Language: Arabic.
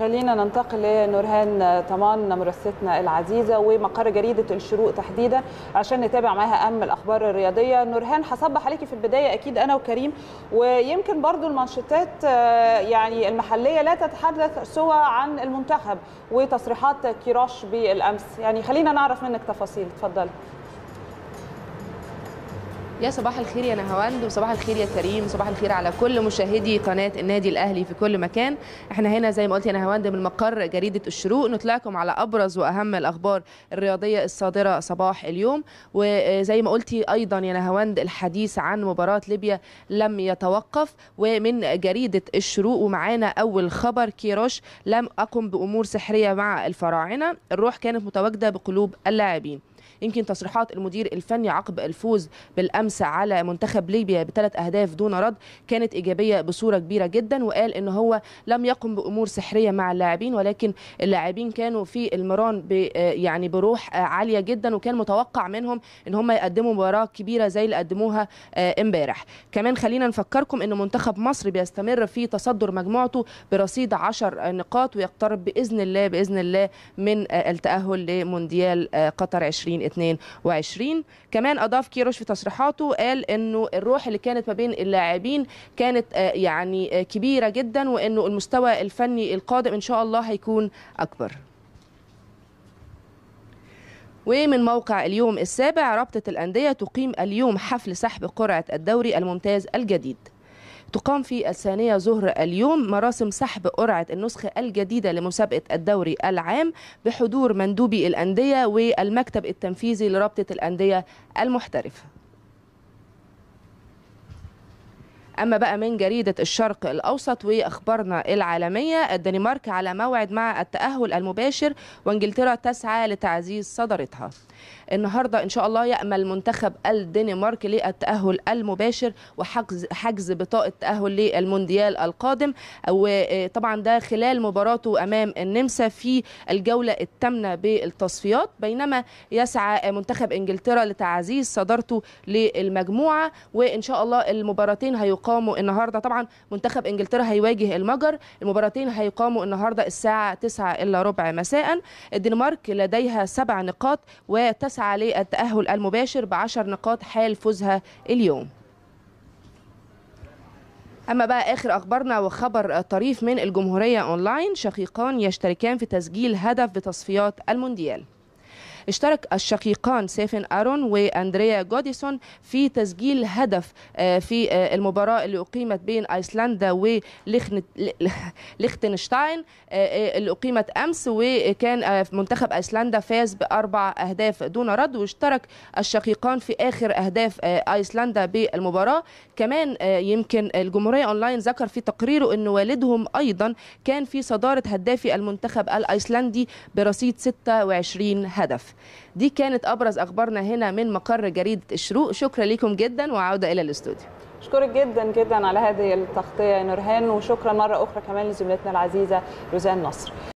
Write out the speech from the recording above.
خلينا ننتقل لنورهان طمان مرستنا العزيزه ومقر جريده الشروق تحديدا عشان نتابع معاها اهم الاخبار الرياضيه نورهان هصبح عليكي في البدايه اكيد انا وكريم ويمكن برضو المانشيتات آه، يعني المحليه لا تتحدث سوى عن المنتخب وتصريحات كيراش بالامس يعني خلينا نعرف منك تفاصيل اتفضلي يا صباح الخير يا نهاوند وصباح الخير يا كريم وصباح الخير على كل مشاهدي قناه النادي الاهلي في كل مكان احنا هنا زي ما قلت يا نهاوند من مقر جريده الشروق نطلعكم على ابرز واهم الاخبار الرياضيه الصادره صباح اليوم وزي ما قلتي ايضا يا نهاوند الحديث عن مباراه ليبيا لم يتوقف ومن جريده الشروق ومعانا اول خبر كيروش لم اقم بامور سحريه مع الفراعنه الروح كانت متواجده بقلوب اللاعبين يمكن تصريحات المدير الفني عقب الفوز بالامس على منتخب ليبيا بثلاث اهداف دون رد كانت ايجابيه بصوره كبيره جدا وقال ان هو لم يقم بامور سحريه مع اللاعبين ولكن اللاعبين كانوا في المران يعني بروح عاليه جدا وكان متوقع منهم ان هم يقدموا مباراه كبيره زي اللي قدموها آه، امبارح كمان خلينا نفكركم ان منتخب مصر بيستمر في تصدر مجموعته برصيد 10 نقاط ويقترب باذن الله باذن الله من آه، التاهل لمونديال آه، قطر 20 2022 كمان اضاف كيروش في تصريحاته قال انه الروح اللي كانت ما بين اللاعبين كانت آه، يعني آه، كبيره جدا وانه المستوى الفني القادم ان شاء الله هيكون اكبر ومن موقع اليوم السابع رابطة الأندية تقيم اليوم حفل سحب قرعة الدوري الممتاز الجديد تقام في الثانية ظهر اليوم مراسم سحب قرعة النسخة الجديدة لمسابقة الدوري العام بحضور مندوبي الأندية والمكتب التنفيذي لرابطة الأندية المحترفة أما بقى من جريدة الشرق الأوسط وأخبارنا العالمية الدنمارك على موعد مع التأهل المباشر وانجلترا تسعى لتعزيز صدارتها النهارده ان شاء الله يامل منتخب الدنمارك للتاهل المباشر وحجز حجز بطاقه تاهل للمونديال القادم وطبعا ده خلال مباراته امام النمسا في الجوله الثامنه بالتصفيات بينما يسعى منتخب انجلترا لتعزيز صدارته للمجموعه وان شاء الله المباراتين هيقاموا النهارده طبعا منتخب انجلترا هيواجه المجر المباراتين هيقاموا النهارده الساعه 9 الا ربع مساء الدنمارك لديها سبع نقاط وتسع تسعى للتأهل المباشر بعشر نقاط حال فوزها اليوم أما بقى آخر أخبارنا وخبر طريف من الجمهورية أونلاين شقيقان يشتركان في تسجيل هدف بتصفيات المونديال اشترك الشقيقان سيفن أرون وأندريا جوديسون في تسجيل هدف آه، في آه، المباراة اللي أقيمت بين أيسلندا وليختنشتاين آه، اللي أقيمت أمس وكان منتخب أيسلندا فاز بأربع أهداف دون رد واشترك الشقيقان في آخر أهداف أيسلندا بالمباراة كمان يمكن الجمهورية أونلاين ذكر في تقريره أن والدهم أيضا كان في صدارة هدافي المنتخب الأيسلندي برصيد 26 هدف دي كانت أبرز أخبارنا هنا من مقر جريدة الشروق شكرا لكم جدا وعودة إلى الاستوديو أشكرك جدا جدا على هذه التغطية نورهان وشكرا مرة أخرى كمان لزميلتنا العزيزة روزان نصر